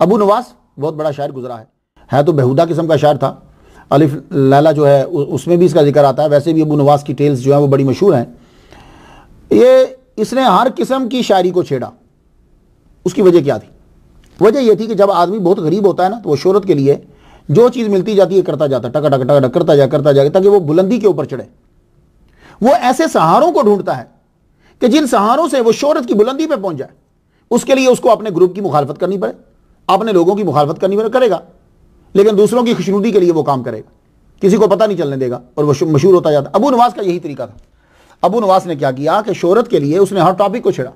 अबू नवास बहुत बड़ा शायर गुजरा है है तो बेहुदा किस्म का शायर था अलिफ लैला जो है उसमें भी इसका जिक्र आता है वैसे भी अबू नवास की टेल्स जो है वो बड़ी मशहूर हैं ये इसने हर किस्म की शायरी को छेड़ा उसकी वजह क्या थी वजह यह थी कि जब आदमी बहुत गरीब होता है ना तो वह शहरत के लिए जो चीज़ मिलती जाती है करता जाता टका टका टका करता जा करता जाए ताकि वो बुलंदी के ऊपर चढ़े वो ऐसे सहारों को ढूंढता है कि जिन सहारों से वो शहरत की बुलंदी पर पहुंच जाए उसके लिए उसको अपने ग्रुप की मुखालफत करनी पड़े अपने लोगों की मुखालफत करनी पर करेगा लेकिन दूसरों की खुशनुदी के लिए वो काम करेगा किसी को पता नहीं चलने देगा और वह मशहूर होता जाता अबू नवास का यही तरीका था अबू नवास ने क्या किया कि शहरत के लिए उसने हर टॉपिक को छेड़ा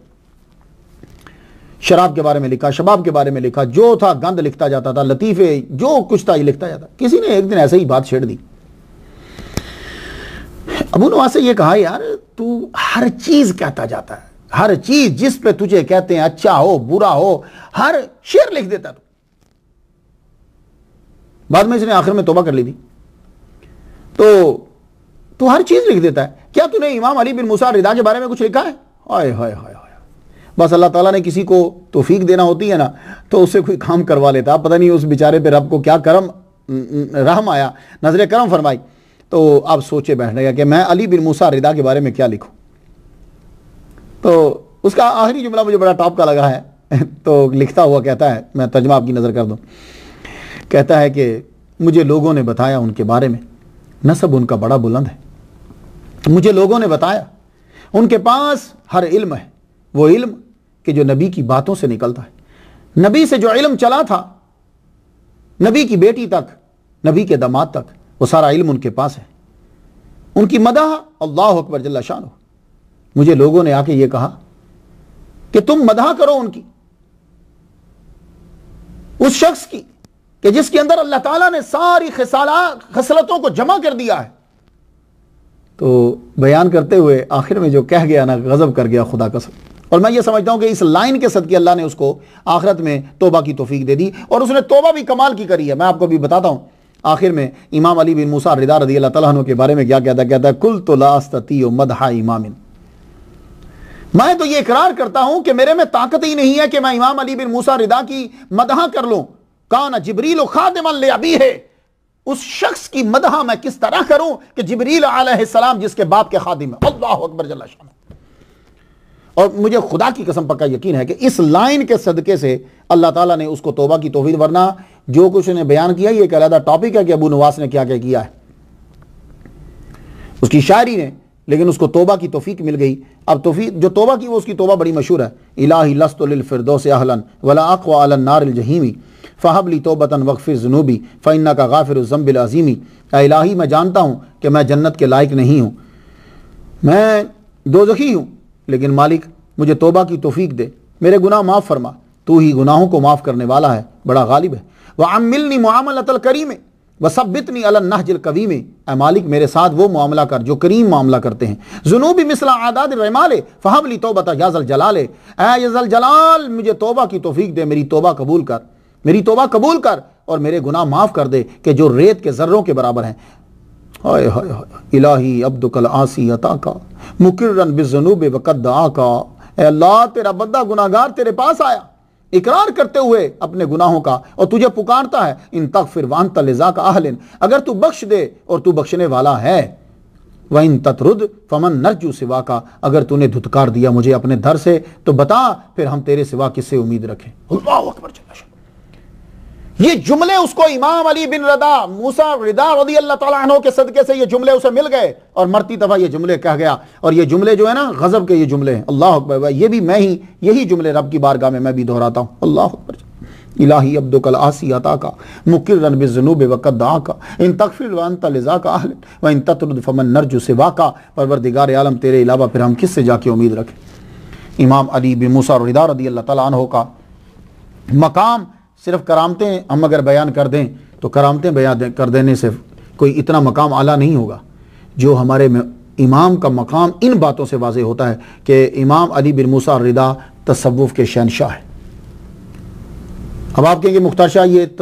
शराब के बारे में लिखा शबाब के बारे में लिखा जो था गंद लिखता जाता था लतीफे जो कुछ था ये लिखता जाता किसी ने एक दिन ऐसे ही बात छेड़ दी अबू नवाज से ये कहा यार तू हर चीज कहता जाता है हर चीज जिस पे तुझे कहते हैं अच्छा हो बुरा हो हर शेर लिख देता तू बाद में इसने आखिर में तोबा कर ली थी तो तू हर चीज लिख देता है क्या तूने इमाम अली बिन मुसा रिदा के बारे में कुछ लिखा है हाय हाय हाय बस अल्लाह ताला ने किसी को तोफीक देना होती है ना तो उससे कोई काम करवा लेता पता नहीं उस बेचारे पे रब को क्या करम रहम आया नजर करम फरमाई तो आप सोचे बैठने का कि मैं अली बिन मूसा रिदा के बारे में क्या लिखूँ तो उसका आखिरी जुमला मुझे बड़ा टॉप का लगा है तो लिखता हुआ कहता है मैं तर्जमा आपकी नज़र कर दूँ कहता है कि मुझे लोगों ने बताया उनके बारे में नसब उनका बड़ा बुलंद है मुझे लोगों ने बताया उनके पास हर इल्म है वो इल्म कि जो नबी की बातों से निकलता है नबी से जो इल्म चला था नबी की बेटी तक नबी के दामाद तक वो सारा इल्म उनके पास है उनकी मदा अल्लाह अकबर जल्ला शाह मुझे लोगों ने आके ये कहा कि तुम मदहा करो उनकी उस शख्स की कि जिसके अंदर अल्लाह ताला ने सारी खसाला खसलतों को जमा कर दिया है तो बयान करते हुए आखिर में जो कह गया ना गज़ब कर गया खुदा कसम और मैं ये समझता हूं कि इस लाइन के सदके अल्लाह ने उसको आखिरत में तोबा की तोफीक दे दी और उसने तोबा भी कमाल की करी है मैं आपको भी बताता हूं आखिर में इमाम अली बिन मूसा रिदा रदी अल्लाह तला के बारे में क्या कहता कहता है कुल तो लास्तती मदहा इमामिन मैं तो यह इकरार करता हूं कि मेरे में ताकत ही नहीं है कि मैं इमाम अली बिन मूसा रिदा की मदहा कर लू कान जबरील खादमल अभी है उस शख्स की मदहा मैं किस तरह करूं कि जबरील आसलाम जिसके बाप के खादिम है अल्लाह अकबर जल्ला और मुझे खुदा की कसम पक्का यकीन है कि इस लाइन के सदके से अल्लाह ताला ने उसको तोबा की तोहफी वरना जो कुछ उन्हें बयान किया ये एक अलहदा टॉपिक है कि अबू नवास ने क्या क्या किया है उसकी शायरी ने लेकिन उसको तोबा की तोफ़ी मिल गई अब तोफ़ी जो तोबा की वो उसकी तोबा बड़ी मशहूर है इलाही लस्तफ़िरदोस आहलन वला अकवा नारजहीमी फ़ाहबली तोबतन वक्फ़िर जनूबी फ़ैन्ना का गाफिर ज़म्बिल अजीमी अलाही मैं जानता हूँ कि मैं जन्नत के लायक नहीं हूँ मैं दो जखी हूँ लेकिन मालिक मुझे तोबा की तोफ़ी दे मेरे गुनाह माफ़ फरमा तू ही गुनाहों को माफ़ करने वाला है बड़ा गालिब है वह अमिलनी मामल अतल करी में वसबितनी अल नहजिल कवी में ए मालिक मेरे साथ वो मामला कर जो करीम मामला करते हैं जुनूब मिसला आदाद रमाले फ़हमली तोबा याजल जलाले एजल जलाल मुझे तोबा की तोफ़ीक दे मेरी तोबा कबूल कर मेरी तोबा कबूल कर और मेरे गुनाह माफ़ कर दे कि जो रेत के ज़र्रों के बराबर हैं हाय हाय हाय इलाही अब्दुकल आसी अता का मुकर्रन बिजनूब वकद आका अल्लाह तेरा बंदा गुनागार तेरे पास आया इकरार करते हुए अपने गुनाहों का और तुझे पुकारता है इन तक फिर वान तजा का आहलिन अगर तू बख्श दे और तू बख्शने वाला है वह इन तत्रुद फमन नरजू सिवा का अगर तूने धुतकार दिया मुझे अपने धर से तो बता फिर हम तेरे सिवा किससे उम्मीद रखें अकबर अकबर ये जुमले उसको इमाम अली बिन रदा मूसा रिदा रदी अल्लाह तला के सदके से ये जुमले उसे मिल गए और मरती दफा ये जुमले कह गया और ये जुमले जो है ना गजब के ये जुमले हैं अल्लाह अकबर ये भी मैं ही यही जुमले रब की बारगाह में मैं भी दोहराता हूँ अल्लाह अकबर इलाही अब्दुल आसियाता का मुकर्रन बिजनूब वक़दा का इन तकफिर वनतजा का आहल व इन तत्फमन नरजु सिवा का परवरदिगार आलम तेरे अलावा फिर हम किस से जाके उम्मीद रखें इमाम अली बिन मूसा रदी अल्लाह तला का मकाम सिर्फ करामतें हम अगर बयान कर दें तो करामतें बयान कर देने से कोई इतना मकाम आला नहीं होगा जो हमारे इमाम का मकाम इन बातों से वाज होता है कि इमाम अली बिन मूसा रिदा तसवुफ़ के शहनशाह है अब आप कहेंगे मुख्तार शाह ये